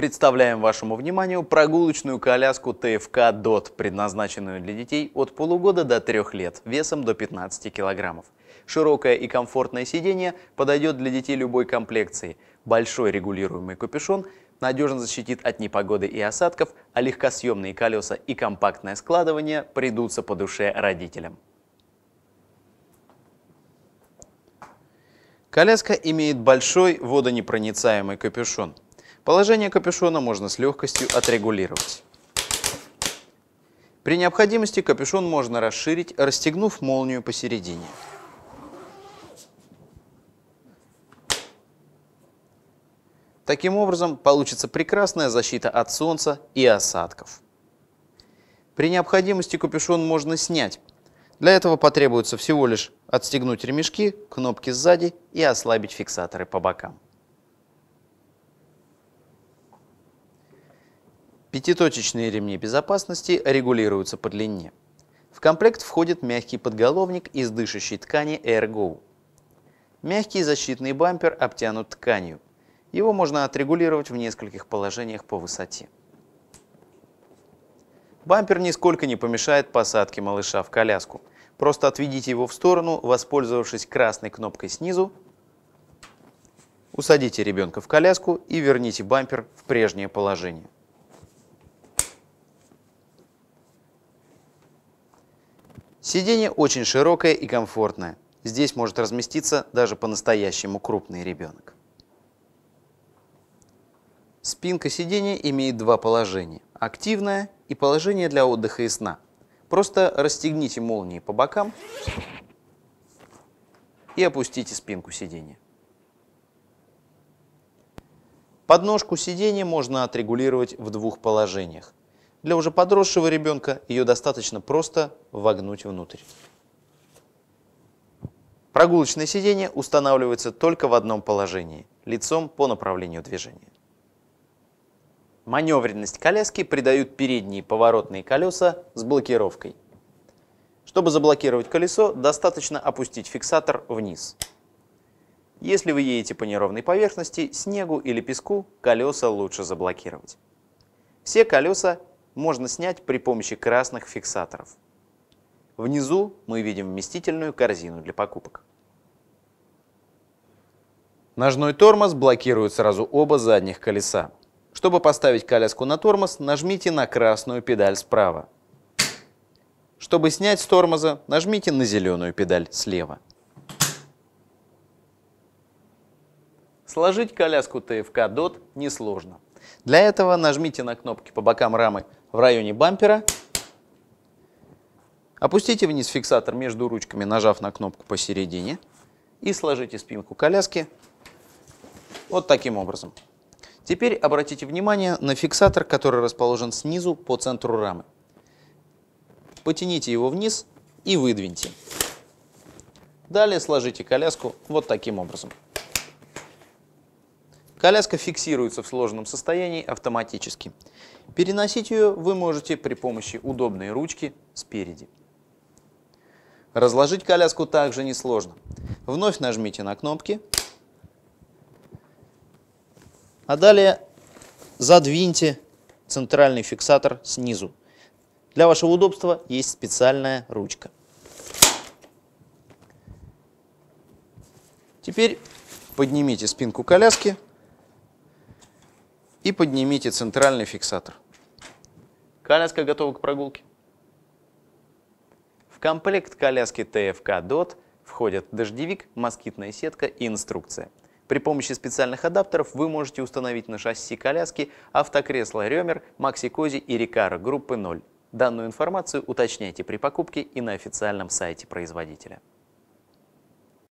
Представляем вашему вниманию прогулочную коляску ТФК ДОТ, предназначенную для детей от полугода до трех лет, весом до 15 килограммов. Широкое и комфортное сиденье подойдет для детей любой комплекции. Большой регулируемый капюшон надежно защитит от непогоды и осадков, а легкосъемные колеса и компактное складывание придутся по душе родителям. Коляска имеет большой водонепроницаемый капюшон – Положение капюшона можно с легкостью отрегулировать. При необходимости капюшон можно расширить, расстегнув молнию посередине. Таким образом, получится прекрасная защита от солнца и осадков. При необходимости капюшон можно снять. Для этого потребуется всего лишь отстегнуть ремешки, кнопки сзади и ослабить фиксаторы по бокам. Пятиточечные ремни безопасности регулируются по длине. В комплект входит мягкий подголовник из дышащей ткани AirGo. Мягкий защитный бампер обтянут тканью. Его можно отрегулировать в нескольких положениях по высоте. Бампер нисколько не помешает посадке малыша в коляску. Просто отведите его в сторону, воспользовавшись красной кнопкой снизу, усадите ребенка в коляску и верните бампер в прежнее положение. Сиденье очень широкое и комфортное. Здесь может разместиться даже по-настоящему крупный ребенок. Спинка сидения имеет два положения – активное и положение для отдыха и сна. Просто расстегните молнии по бокам и опустите спинку сидения. Подножку сидения можно отрегулировать в двух положениях для уже подросшего ребенка ее достаточно просто вогнуть внутрь. Прогулочное сиденье устанавливается только в одном положении – лицом по направлению движения. Маневренность коляски придают передние поворотные колеса с блокировкой. Чтобы заблокировать колесо, достаточно опустить фиксатор вниз. Если вы едете по неровной поверхности, снегу или песку колеса лучше заблокировать. Все колеса можно снять при помощи красных фиксаторов. Внизу мы видим вместительную корзину для покупок. Ножной тормоз блокирует сразу оба задних колеса. Чтобы поставить коляску на тормоз, нажмите на красную педаль справа. Чтобы снять с тормоза, нажмите на зеленую педаль слева. Сложить коляску ТФК ДОТ несложно. Для этого нажмите на кнопки по бокам рамы в районе бампера, опустите вниз фиксатор между ручками, нажав на кнопку посередине, и сложите спинку коляски вот таким образом. Теперь обратите внимание на фиксатор, который расположен снизу по центру рамы. Потяните его вниз и выдвиньте. Далее сложите коляску вот таким образом. Коляска фиксируется в сложенном состоянии автоматически. Переносить ее вы можете при помощи удобной ручки спереди. Разложить коляску также несложно. Вновь нажмите на кнопки, а далее задвиньте центральный фиксатор снизу. Для вашего удобства есть специальная ручка. Теперь поднимите спинку коляски и поднимите центральный фиксатор. Коляска готова к прогулке. В комплект коляски ТФК DOT входят дождевик, москитная сетка и инструкция. При помощи специальных адаптеров вы можете установить на шасси коляски автокресло «Ремер», «Макси Кози» и «Рикара» группы 0. Данную информацию уточняйте при покупке и на официальном сайте производителя.